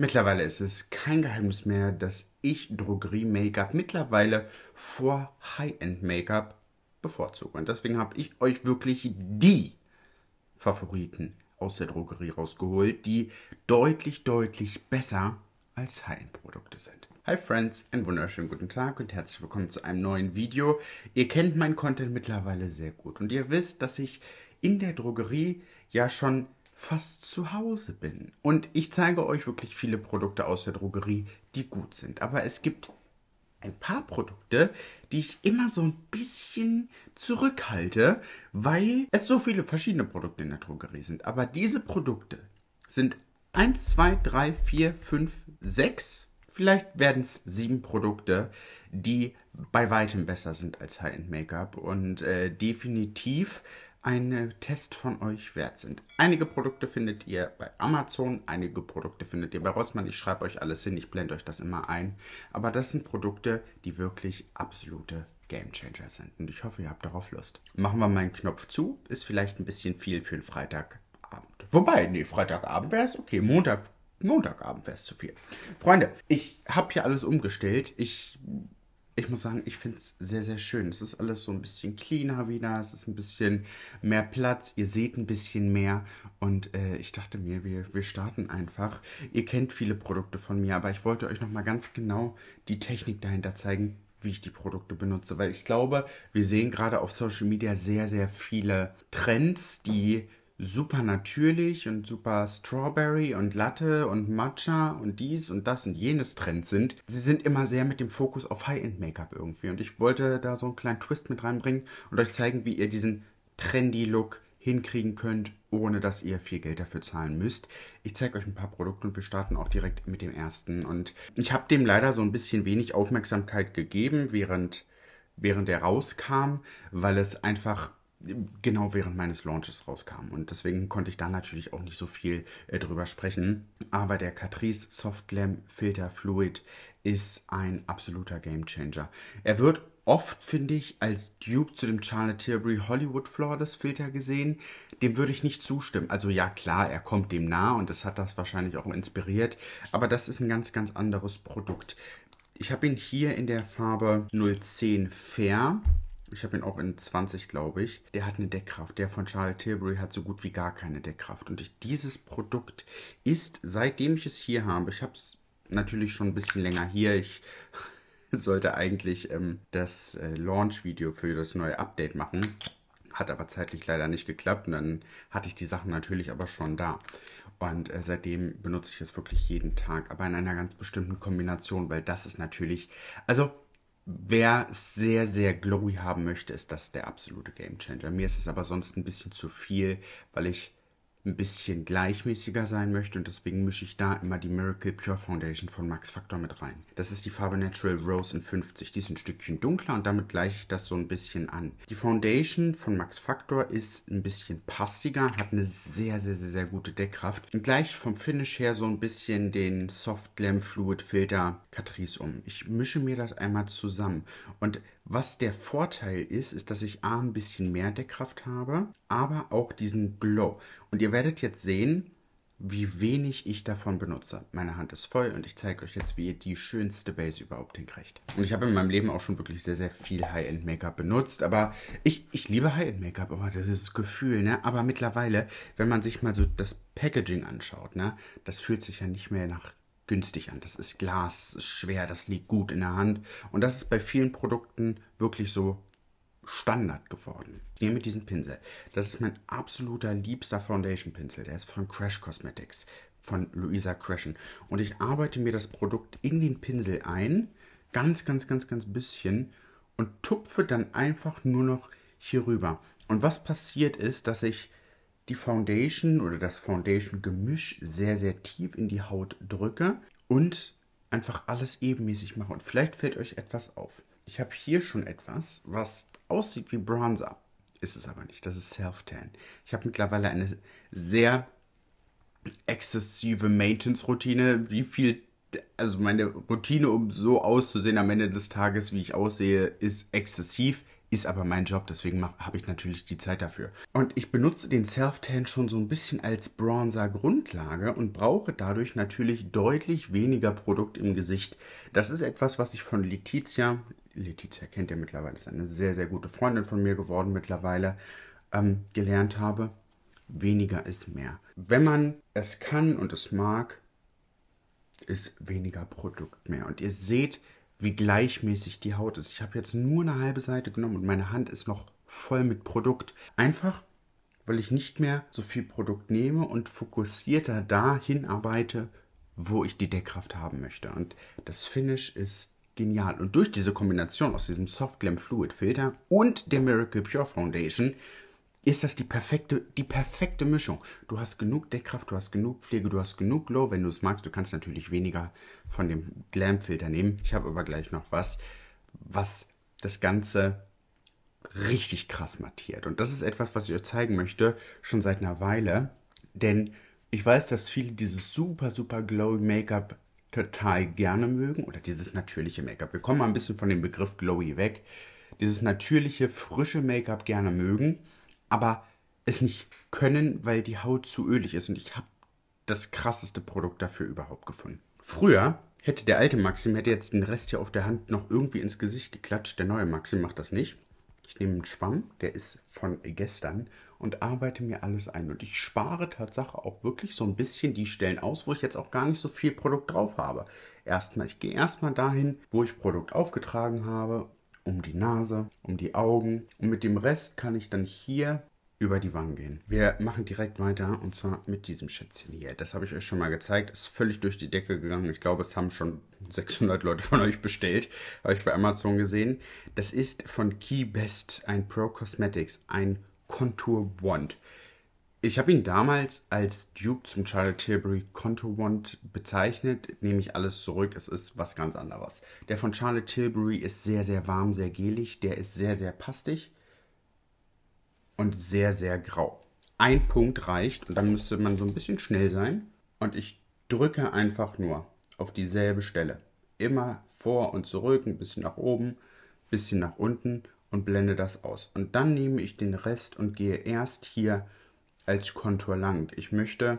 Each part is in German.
Mittlerweile ist es kein Geheimnis mehr, dass ich Drogerie-Make-up mittlerweile vor High-End-Make-up bevorzuge. Und deswegen habe ich euch wirklich die Favoriten aus der Drogerie rausgeholt, die deutlich, deutlich besser als High-End-Produkte sind. Hi Friends, einen wunderschönen guten Tag und herzlich willkommen zu einem neuen Video. Ihr kennt meinen Content mittlerweile sehr gut und ihr wisst, dass ich in der Drogerie ja schon fast zu Hause bin. Und ich zeige euch wirklich viele Produkte aus der Drogerie, die gut sind. Aber es gibt ein paar Produkte, die ich immer so ein bisschen zurückhalte, weil es so viele verschiedene Produkte in der Drogerie sind. Aber diese Produkte sind 1, 2, 3, 4, 5, 6, vielleicht werden es sieben Produkte, die bei weitem besser sind als High-End Make-up und äh, definitiv ein Test von euch wert sind. Einige Produkte findet ihr bei Amazon, einige Produkte findet ihr bei Rossmann. Ich schreibe euch alles hin, ich blende euch das immer ein. Aber das sind Produkte, die wirklich absolute Gamechanger sind. Und ich hoffe, ihr habt darauf Lust. Machen wir mal einen Knopf zu. Ist vielleicht ein bisschen viel für einen Freitagabend. Wobei, nee, Freitagabend wäre es okay. Montag, Montagabend wäre es zu viel. Freunde, ich habe hier alles umgestellt. Ich ich muss sagen, ich finde es sehr, sehr schön. Es ist alles so ein bisschen cleaner wieder, es ist ein bisschen mehr Platz, ihr seht ein bisschen mehr. Und äh, ich dachte mir, wir, wir starten einfach. Ihr kennt viele Produkte von mir, aber ich wollte euch nochmal ganz genau die Technik dahinter zeigen, wie ich die Produkte benutze. Weil ich glaube, wir sehen gerade auf Social Media sehr, sehr viele Trends, die super natürlich und super Strawberry und Latte und Matcha und dies und das und jenes Trend sind. Sie sind immer sehr mit dem Fokus auf High-End-Make-up irgendwie. Und ich wollte da so einen kleinen Twist mit reinbringen und euch zeigen, wie ihr diesen Trendy-Look hinkriegen könnt, ohne dass ihr viel Geld dafür zahlen müsst. Ich zeige euch ein paar Produkte und wir starten auch direkt mit dem ersten. Und ich habe dem leider so ein bisschen wenig Aufmerksamkeit gegeben, während, während er rauskam, weil es einfach genau während meines Launches rauskam. Und deswegen konnte ich da natürlich auch nicht so viel äh, drüber sprechen. Aber der Catrice Soft Glam Filter Fluid ist ein absoluter Game Changer. Er wird oft, finde ich, als Dupe zu dem Charlotte Tilbury Hollywood Flawless Filter gesehen. Dem würde ich nicht zustimmen. Also ja, klar, er kommt dem nah und das hat das wahrscheinlich auch inspiriert. Aber das ist ein ganz, ganz anderes Produkt. Ich habe ihn hier in der Farbe 010 Fair ich habe ihn auch in 20, glaube ich. Der hat eine Deckkraft. Der von Charlotte Tilbury hat so gut wie gar keine Deckkraft. Und ich, dieses Produkt ist, seitdem ich es hier habe, ich habe es natürlich schon ein bisschen länger hier. Ich sollte eigentlich ähm, das äh, Launch-Video für das neue Update machen. Hat aber zeitlich leider nicht geklappt. Und dann hatte ich die Sachen natürlich aber schon da. Und äh, seitdem benutze ich es wirklich jeden Tag, aber in einer ganz bestimmten Kombination, weil das ist natürlich, also Wer sehr, sehr glowy haben möchte, ist das der absolute Gamechanger. Mir ist es aber sonst ein bisschen zu viel, weil ich ein bisschen gleichmäßiger sein möchte und deswegen mische ich da immer die Miracle Pure Foundation von Max Factor mit rein. Das ist die Farbe Natural Rose in 50. Die ist ein Stückchen dunkler und damit gleiche ich das so ein bisschen an. Die Foundation von Max Factor ist ein bisschen pastiger, hat eine sehr, sehr, sehr, sehr gute Deckkraft und gleich vom Finish her so ein bisschen den Soft Glam Fluid Filter Catrice um. Ich mische mir das einmal zusammen. Und was der Vorteil ist, ist, dass ich A, ein bisschen mehr Deckkraft habe, aber auch diesen Glow. Und ihr werdet jetzt sehen, wie wenig ich davon benutze. Meine Hand ist voll und ich zeige euch jetzt, wie ihr die schönste Base überhaupt hinkriegt. Und ich habe in meinem Leben auch schon wirklich sehr, sehr viel High-End-Make-up benutzt, aber ich, ich liebe High-End-Make-up, aber das ist das Gefühl, ne? Aber mittlerweile, wenn man sich mal so das Packaging anschaut, ne? Das fühlt sich ja nicht mehr nach günstig an. Das ist Glas, das ist schwer, das liegt gut in der Hand. Und das ist bei vielen Produkten wirklich so Standard geworden. Ich mit diesem Pinsel. Das ist mein absoluter liebster Foundation-Pinsel. Der ist von Crash Cosmetics, von Luisa Crashen. Und ich arbeite mir das Produkt in den Pinsel ein, ganz, ganz, ganz, ganz bisschen und tupfe dann einfach nur noch hier rüber. Und was passiert ist, dass ich die Foundation oder das Foundation-Gemisch sehr, sehr tief in die Haut drücke und einfach alles ebenmäßig mache. Und vielleicht fällt euch etwas auf. Ich habe hier schon etwas, was aussieht wie Bronzer. Ist es aber nicht, das ist Self-Tan. Ich habe mittlerweile eine sehr exzessive Maintenance-Routine. Wie viel, also meine Routine, um so auszusehen am Ende des Tages, wie ich aussehe, ist exzessiv. Ist aber mein Job, deswegen habe ich natürlich die Zeit dafür. Und ich benutze den Self-Tan schon so ein bisschen als Bronzer-Grundlage und brauche dadurch natürlich deutlich weniger Produkt im Gesicht. Das ist etwas, was ich von Letizia, Letizia kennt ihr mittlerweile, ist eine sehr, sehr gute Freundin von mir geworden mittlerweile, ähm, gelernt habe. Weniger ist mehr. Wenn man es kann und es mag, ist weniger Produkt mehr. Und ihr seht, wie gleichmäßig die Haut ist. Ich habe jetzt nur eine halbe Seite genommen und meine Hand ist noch voll mit Produkt. Einfach, weil ich nicht mehr so viel Produkt nehme und fokussierter dahin arbeite, wo ich die Deckkraft haben möchte. Und das Finish ist genial. Und durch diese Kombination aus diesem Soft Glam Fluid Filter und der Miracle Pure Foundation ist das die perfekte, die perfekte Mischung. Du hast genug Deckkraft, du hast genug Pflege, du hast genug Glow, wenn du es magst. Du kannst natürlich weniger von dem Glam-Filter nehmen. Ich habe aber gleich noch was, was das Ganze richtig krass mattiert. Und das ist etwas, was ich euch zeigen möchte, schon seit einer Weile. Denn ich weiß, dass viele dieses super, super glowy Make-up total gerne mögen oder dieses natürliche Make-up. Wir kommen mal ein bisschen von dem Begriff glowy weg. Dieses natürliche, frische Make-up gerne mögen aber es nicht können, weil die Haut zu ölig ist. Und ich habe das krasseste Produkt dafür überhaupt gefunden. Früher hätte der alte Maxim hätte jetzt den Rest hier auf der Hand noch irgendwie ins Gesicht geklatscht. Der neue Maxim macht das nicht. Ich nehme einen Schwamm, der ist von gestern und arbeite mir alles ein. Und ich spare Tatsache auch wirklich so ein bisschen die Stellen aus, wo ich jetzt auch gar nicht so viel Produkt drauf habe. Erstmal, ich gehe erstmal dahin, wo ich Produkt aufgetragen habe um die Nase, um die Augen und mit dem Rest kann ich dann hier über die Wangen gehen. Wir machen direkt weiter und zwar mit diesem Schätzchen hier. Das habe ich euch schon mal gezeigt. Ist völlig durch die Decke gegangen. Ich glaube, es haben schon 600 Leute von euch bestellt. Habe ich bei Amazon gesehen. Das ist von Keybest, ein Pro Cosmetics, ein Contour Wand. Ich habe ihn damals als Duke zum Charlotte Tilbury Contowand bezeichnet, nehme ich alles zurück, es ist was ganz anderes. Der von Charlotte Tilbury ist sehr, sehr warm, sehr gelig, der ist sehr, sehr pastig und sehr, sehr grau. Ein Punkt reicht und dann müsste man so ein bisschen schnell sein und ich drücke einfach nur auf dieselbe Stelle. Immer vor und zurück, ein bisschen nach oben, ein bisschen nach unten und blende das aus. Und dann nehme ich den Rest und gehe erst hier als Kontur lang. Ich möchte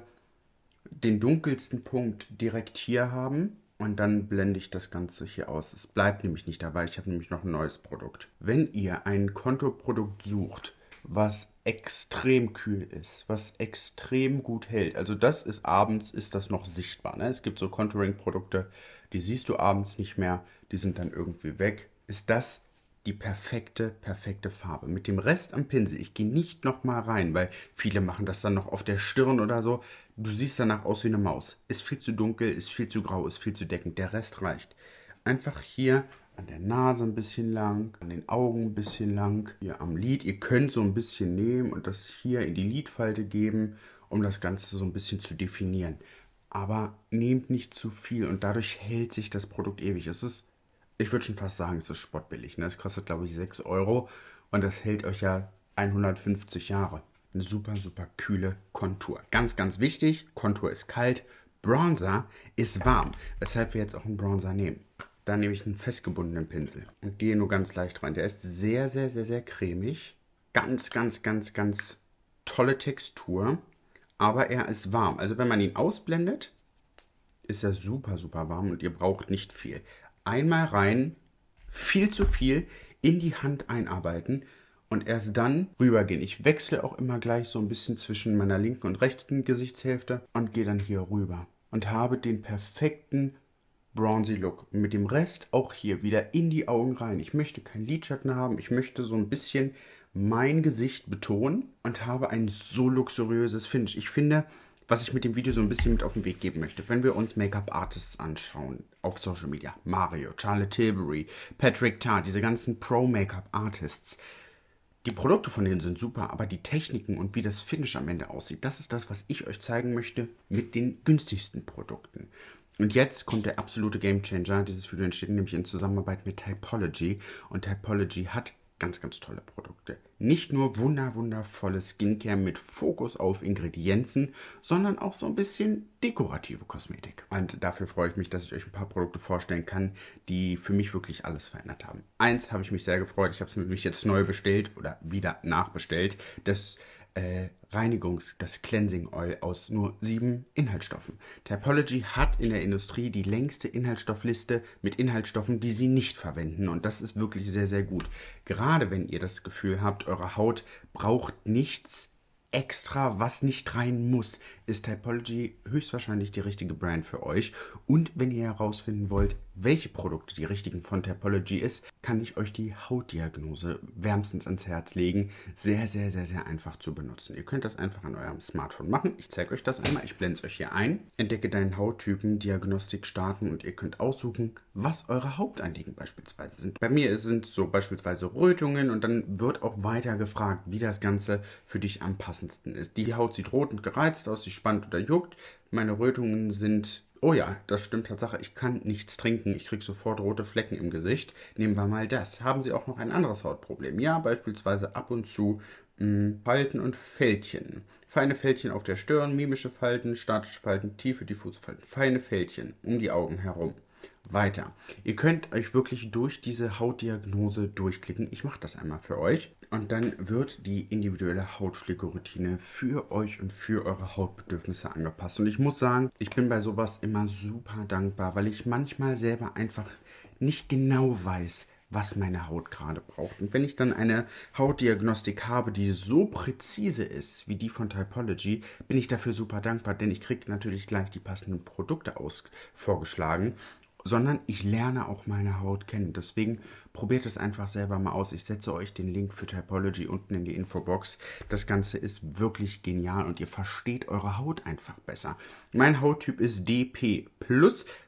den dunkelsten Punkt direkt hier haben und dann blende ich das Ganze hier aus. Es bleibt nämlich nicht dabei, ich habe nämlich noch ein neues Produkt. Wenn ihr ein Konturprodukt sucht, was extrem kühl ist, was extrem gut hält. Also das ist abends, ist das noch sichtbar. Ne? Es gibt so Contouring-Produkte, die siehst du abends nicht mehr, die sind dann irgendwie weg. Ist das die perfekte, perfekte Farbe. Mit dem Rest am Pinsel. Ich gehe nicht nochmal rein, weil viele machen das dann noch auf der Stirn oder so. Du siehst danach aus wie eine Maus. Ist viel zu dunkel, ist viel zu grau, ist viel zu deckend. Der Rest reicht. Einfach hier an der Nase ein bisschen lang, an den Augen ein bisschen lang, hier am Lid. Ihr könnt so ein bisschen nehmen und das hier in die Lidfalte geben, um das Ganze so ein bisschen zu definieren. Aber nehmt nicht zu viel und dadurch hält sich das Produkt ewig. Es ist ich würde schon fast sagen, es ist spottbillig. Ne? Es kostet, glaube ich, 6 Euro und das hält euch ja 150 Jahre. Eine super, super kühle Kontur. Ganz, ganz wichtig, Kontur ist kalt, Bronzer ist warm, weshalb wir jetzt auch einen Bronzer nehmen. Da nehme ich einen festgebundenen Pinsel und gehe nur ganz leicht rein. Der ist sehr, sehr, sehr, sehr cremig. Ganz, ganz, ganz, ganz tolle Textur, aber er ist warm. Also wenn man ihn ausblendet, ist er super, super warm und ihr braucht nicht viel einmal rein, viel zu viel in die Hand einarbeiten und erst dann rübergehen. Ich wechsle auch immer gleich so ein bisschen zwischen meiner linken und rechten Gesichtshälfte und gehe dann hier rüber und habe den perfekten Bronzy Look. Und mit dem Rest auch hier wieder in die Augen rein. Ich möchte keinen Lidschatten haben. Ich möchte so ein bisschen mein Gesicht betonen und habe ein so luxuriöses Finish. Ich finde, was ich mit dem Video so ein bisschen mit auf den Weg geben möchte. Wenn wir uns Make-up-Artists anschauen auf Social Media, Mario, Charlotte Tilbury, Patrick Tarr, diese ganzen Pro-Make-up-Artists, die Produkte von denen sind super, aber die Techniken und wie das Finish am Ende aussieht, das ist das, was ich euch zeigen möchte mit den günstigsten Produkten. Und jetzt kommt der absolute Gamechanger. Dieses Video entsteht nämlich in Zusammenarbeit mit Typology. Und Typology hat ganz, ganz tolle Produkte. Nicht nur wunder, wundervolle Skincare mit Fokus auf Ingredienzen, sondern auch so ein bisschen dekorative Kosmetik. Und dafür freue ich mich, dass ich euch ein paar Produkte vorstellen kann, die für mich wirklich alles verändert haben. Eins habe ich mich sehr gefreut, ich habe es nämlich jetzt neu bestellt oder wieder nachbestellt. Das äh, Reinigungs-, das Cleansing Oil aus nur sieben Inhaltsstoffen. Typology hat in der Industrie die längste Inhaltsstoffliste mit Inhaltsstoffen, die sie nicht verwenden. Und das ist wirklich sehr, sehr gut. Gerade wenn ihr das Gefühl habt, eure Haut braucht nichts extra, was nicht rein muss ist Typology höchstwahrscheinlich die richtige Brand für euch. Und wenn ihr herausfinden wollt, welche Produkte die richtigen von Typology ist, kann ich euch die Hautdiagnose wärmstens ans Herz legen. Sehr, sehr, sehr, sehr einfach zu benutzen. Ihr könnt das einfach an eurem Smartphone machen. Ich zeige euch das einmal. Ich blende es euch hier ein. Entdecke deinen Hauttypen, Diagnostik starten und ihr könnt aussuchen, was eure Hauptanliegen beispielsweise sind. Bei mir sind es so beispielsweise Rötungen und dann wird auch weiter gefragt, wie das Ganze für dich am passendsten ist. Die Haut sieht rot und gereizt aus, sie spannt oder juckt. Meine Rötungen sind, oh ja, das stimmt Tatsache, ich kann nichts trinken, ich kriege sofort rote Flecken im Gesicht. Nehmen wir mal das. Haben Sie auch noch ein anderes Hautproblem? Ja, beispielsweise ab und zu mh, hm, Falten und Fältchen. Feine Fältchen auf der Stirn, mimische Falten, statische Falten, tiefe Diffusfalten, feine Fältchen um die Augen herum weiter. Ihr könnt euch wirklich durch diese Hautdiagnose durchklicken. Ich mache das einmal für euch. Und dann wird die individuelle Hautpflegeroutine für euch und für eure Hautbedürfnisse angepasst. Und ich muss sagen, ich bin bei sowas immer super dankbar, weil ich manchmal selber einfach nicht genau weiß, was meine Haut gerade braucht. Und wenn ich dann eine Hautdiagnostik habe, die so präzise ist wie die von Typology, bin ich dafür super dankbar, denn ich kriege natürlich gleich die passenden Produkte aus vorgeschlagen sondern ich lerne auch meine Haut kennen. Deswegen probiert es einfach selber mal aus. Ich setze euch den Link für Typology unten in die Infobox. Das Ganze ist wirklich genial und ihr versteht eure Haut einfach besser. Mein Hauttyp ist DP.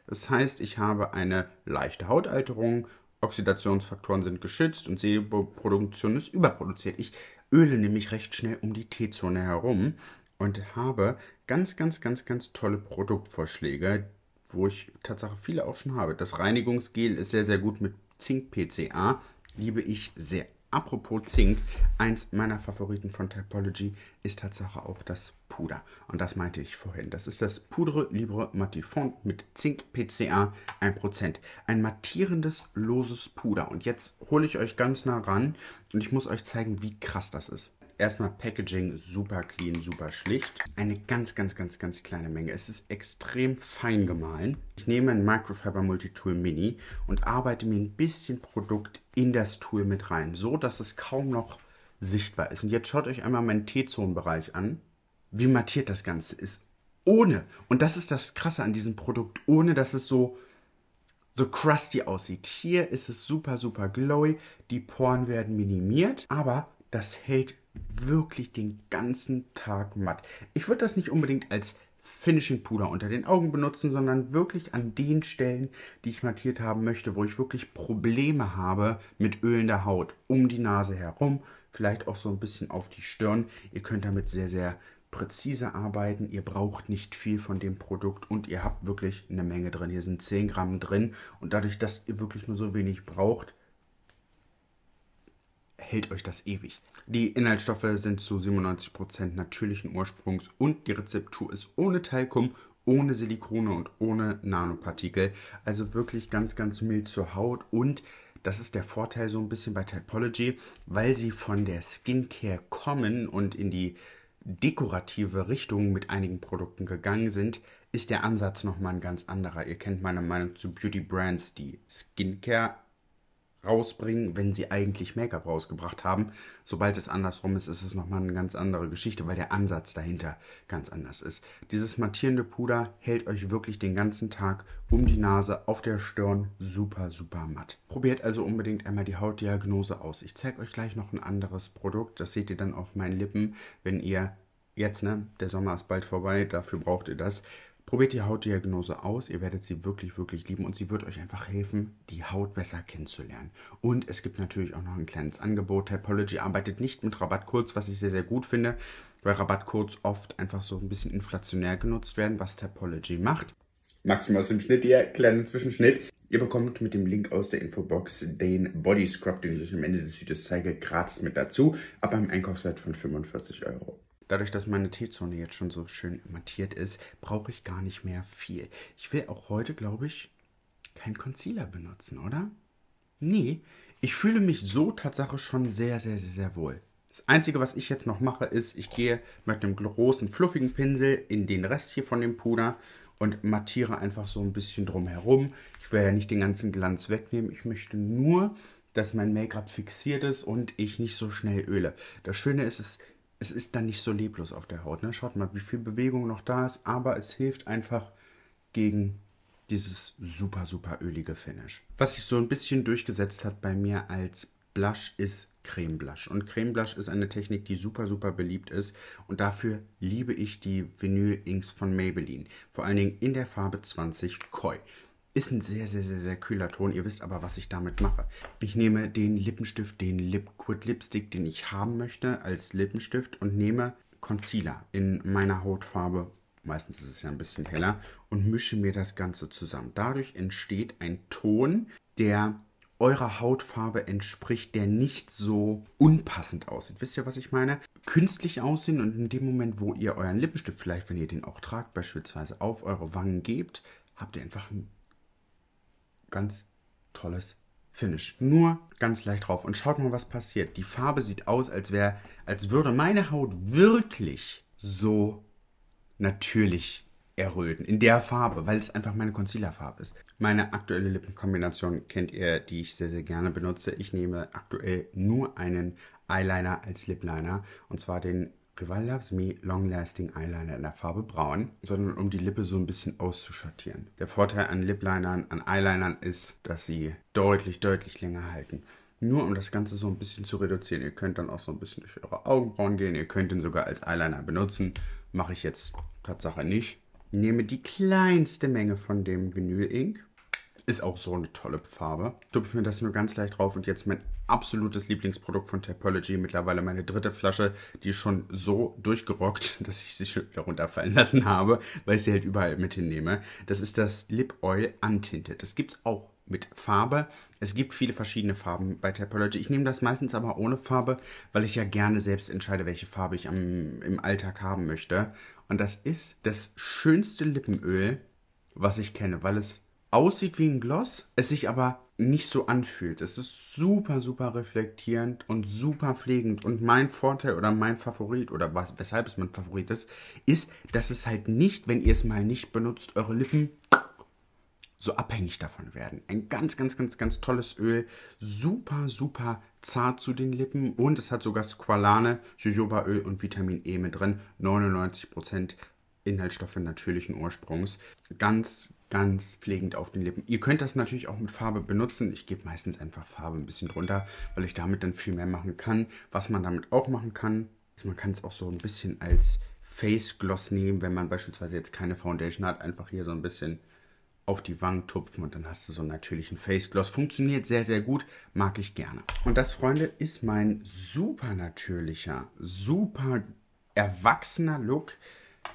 Das heißt, ich habe eine leichte Hautalterung. Oxidationsfaktoren sind geschützt und Sebumproduktion ist überproduziert. Ich öle nämlich recht schnell um die T-Zone herum und habe ganz, ganz, ganz, ganz tolle Produktvorschläge, wo ich tatsächlich viele auch schon habe. Das Reinigungsgel ist sehr, sehr gut mit Zink-PCA. Liebe ich sehr. Apropos Zink, eins meiner Favoriten von Typology ist tatsächlich auch das Puder. Und das meinte ich vorhin. Das ist das Poudre Libre Mattifond mit Zink PCA 1%. Ein mattierendes, loses Puder. Und jetzt hole ich euch ganz nah ran und ich muss euch zeigen, wie krass das ist erstmal Packaging super clean, super schlicht. Eine ganz, ganz, ganz, ganz kleine Menge. Es ist extrem fein gemahlen. Ich nehme ein Microfiber Multitool Mini und arbeite mir ein bisschen Produkt in das Tool mit rein, so dass es kaum noch sichtbar ist. Und jetzt schaut euch einmal meinen T-Zone-Bereich an. Wie mattiert das Ganze ist. Ohne, und das ist das Krasse an diesem Produkt, ohne dass es so so crusty aussieht. Hier ist es super, super glowy. Die Poren werden minimiert, aber das hält wirklich den ganzen Tag matt. Ich würde das nicht unbedingt als Finishing Puder unter den Augen benutzen, sondern wirklich an den Stellen, die ich mattiert haben möchte, wo ich wirklich Probleme habe mit ölender Haut. Um die Nase herum, vielleicht auch so ein bisschen auf die Stirn. Ihr könnt damit sehr, sehr präzise arbeiten. Ihr braucht nicht viel von dem Produkt und ihr habt wirklich eine Menge drin. Hier sind 10 Gramm drin und dadurch, dass ihr wirklich nur so wenig braucht, hält euch das ewig. Die Inhaltsstoffe sind zu 97% natürlichen Ursprungs und die Rezeptur ist ohne Talkum, ohne Silikone und ohne Nanopartikel. Also wirklich ganz, ganz mild zur Haut und das ist der Vorteil so ein bisschen bei Typology, weil sie von der Skincare kommen und in die dekorative Richtung mit einigen Produkten gegangen sind, ist der Ansatz nochmal ein ganz anderer. Ihr kennt meine Meinung zu Beauty Brands, die Skincare rausbringen, wenn sie eigentlich Make-up rausgebracht haben. Sobald es andersrum ist, ist es nochmal eine ganz andere Geschichte, weil der Ansatz dahinter ganz anders ist. Dieses mattierende Puder hält euch wirklich den ganzen Tag um die Nase, auf der Stirn super, super matt. Probiert also unbedingt einmal die Hautdiagnose aus. Ich zeige euch gleich noch ein anderes Produkt. Das seht ihr dann auf meinen Lippen, wenn ihr jetzt, ne, der Sommer ist bald vorbei, dafür braucht ihr das Probiert die Hautdiagnose aus, ihr werdet sie wirklich, wirklich lieben und sie wird euch einfach helfen, die Haut besser kennenzulernen. Und es gibt natürlich auch noch ein kleines Angebot. Typology arbeitet nicht mit Rabattcodes, was ich sehr, sehr gut finde, weil Rabattcodes oft einfach so ein bisschen inflationär genutzt werden, was Typology macht. Maximus im Schnitt, ihr kleinen Zwischenschnitt. Ihr bekommt mit dem Link aus der Infobox den Body Scrub, den ich euch am Ende des Videos zeige, gratis mit dazu, aber im Einkaufswert von 45 Euro. Dadurch, dass meine T-Zone jetzt schon so schön mattiert ist, brauche ich gar nicht mehr viel. Ich will auch heute, glaube ich, keinen Concealer benutzen, oder? Nee, ich fühle mich so Tatsache schon sehr, sehr, sehr, sehr wohl. Das Einzige, was ich jetzt noch mache, ist, ich gehe mit einem großen, fluffigen Pinsel in den Rest hier von dem Puder und mattiere einfach so ein bisschen drumherum. Ich will ja nicht den ganzen Glanz wegnehmen. Ich möchte nur, dass mein Make-up fixiert ist und ich nicht so schnell öle. Das Schöne ist, es es ist dann nicht so leblos auf der Haut. Ne? Schaut mal, wie viel Bewegung noch da ist, aber es hilft einfach gegen dieses super, super ölige Finish. Was sich so ein bisschen durchgesetzt hat bei mir als Blush ist Creme Blush. Und Creme Blush ist eine Technik, die super, super beliebt ist. Und dafür liebe ich die Vinyl Inks von Maybelline. Vor allen Dingen in der Farbe 20 Koi. Ist ein sehr, sehr, sehr, sehr kühler Ton. Ihr wisst aber, was ich damit mache. Ich nehme den Lippenstift, den Liquid Lipstick, den ich haben möchte, als Lippenstift und nehme Concealer in meiner Hautfarbe. Meistens ist es ja ein bisschen heller und mische mir das Ganze zusammen. Dadurch entsteht ein Ton, der eurer Hautfarbe entspricht, der nicht so unpassend aussieht. Wisst ihr, was ich meine? Künstlich aussehen und in dem Moment, wo ihr euren Lippenstift vielleicht, wenn ihr den auch tragt, beispielsweise auf eure Wangen gebt, habt ihr einfach einen ganz tolles Finish. Nur ganz leicht drauf. Und schaut mal, was passiert. Die Farbe sieht aus, als wäre, als würde meine Haut wirklich so natürlich erröten. In der Farbe, weil es einfach meine Concealer-Farbe ist. Meine aktuelle Lippenkombination kennt ihr, die ich sehr, sehr gerne benutze. Ich nehme aktuell nur einen Eyeliner als Lip Liner. Und zwar den Rival Loves Me Long Lasting Eyeliner in der Farbe Braun, sondern um die Lippe so ein bisschen auszuschattieren. Der Vorteil an Liplinern, an Eyelinern ist, dass sie deutlich, deutlich länger halten. Nur um das Ganze so ein bisschen zu reduzieren. Ihr könnt dann auch so ein bisschen durch eure Augenbrauen gehen. Ihr könnt ihn sogar als Eyeliner benutzen. Mache ich jetzt Tatsache nicht. Nehme die kleinste Menge von dem Vinyl Ink ist auch so eine tolle Farbe. Tupfe mir das nur ganz leicht drauf und jetzt mein absolutes Lieblingsprodukt von Tapology. Mittlerweile meine dritte Flasche, die ist schon so durchgerockt, dass ich sie schon wieder runterfallen lassen habe, weil ich sie halt überall mit hinnehme. Das ist das Lip Oil Untinted. Das gibt es auch mit Farbe. Es gibt viele verschiedene Farben bei Tapology. Ich nehme das meistens aber ohne Farbe, weil ich ja gerne selbst entscheide, welche Farbe ich am, im Alltag haben möchte. Und das ist das schönste Lippenöl, was ich kenne, weil es aussieht wie ein Gloss, es sich aber nicht so anfühlt. Es ist super, super reflektierend und super pflegend. Und mein Vorteil oder mein Favorit oder was, weshalb es mein Favorit ist, ist, dass es halt nicht, wenn ihr es mal nicht benutzt, eure Lippen so abhängig davon werden. Ein ganz, ganz, ganz, ganz tolles Öl. Super, super zart zu den Lippen. Und es hat sogar Squalane, Jojobaöl und Vitamin E mit drin. 99% Inhaltsstoffe natürlichen Ursprungs. Ganz, ganz pflegend auf den Lippen. Ihr könnt das natürlich auch mit Farbe benutzen. Ich gebe meistens einfach Farbe ein bisschen drunter, weil ich damit dann viel mehr machen kann. Was man damit auch machen kann, ist, man kann es auch so ein bisschen als Face Gloss nehmen, wenn man beispielsweise jetzt keine Foundation hat, einfach hier so ein bisschen auf die Wangen tupfen und dann hast du so einen natürlichen Face Gloss. Funktioniert sehr, sehr gut, mag ich gerne. Und das, Freunde, ist mein super natürlicher, super erwachsener Look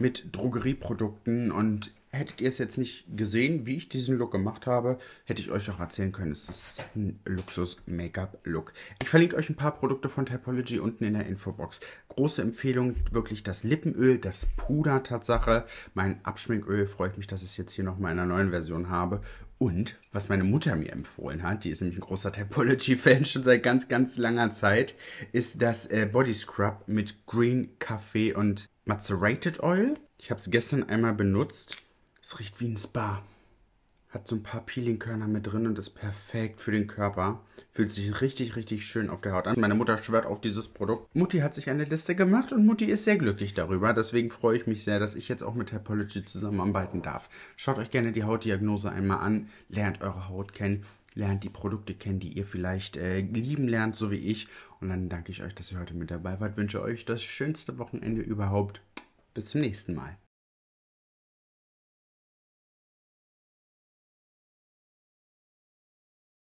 mit Drogerieprodukten und hättet ihr es jetzt nicht gesehen, wie ich diesen Look gemacht habe, hätte ich euch auch erzählen können. Es ist ein Luxus-Make-up-Look. Ich verlinke euch ein paar Produkte von Typology unten in der Infobox. Große Empfehlung, wirklich das Lippenöl, das Puder Tatsache. Mein Abschminköl freut mich, dass ich es jetzt hier nochmal in einer neuen Version habe. Und was meine Mutter mir empfohlen hat, die ist nämlich ein großer Typology-Fan schon seit ganz, ganz langer Zeit, ist das äh, Body Scrub mit Green Kaffee und Macerated Oil. Ich habe es gestern einmal benutzt es riecht wie ein Spa. Hat so ein paar Peelingkörner mit drin und ist perfekt für den Körper. Fühlt sich richtig, richtig schön auf der Haut an. Meine Mutter schwört auf dieses Produkt. Mutti hat sich eine Liste gemacht und Mutti ist sehr glücklich darüber. Deswegen freue ich mich sehr, dass ich jetzt auch mit Herpology zusammenarbeiten darf. Schaut euch gerne die Hautdiagnose einmal an. Lernt eure Haut kennen. Lernt die Produkte kennen, die ihr vielleicht äh, lieben lernt, so wie ich. Und dann danke ich euch, dass ihr heute mit dabei wart. Wünsche euch das schönste Wochenende überhaupt. Bis zum nächsten Mal.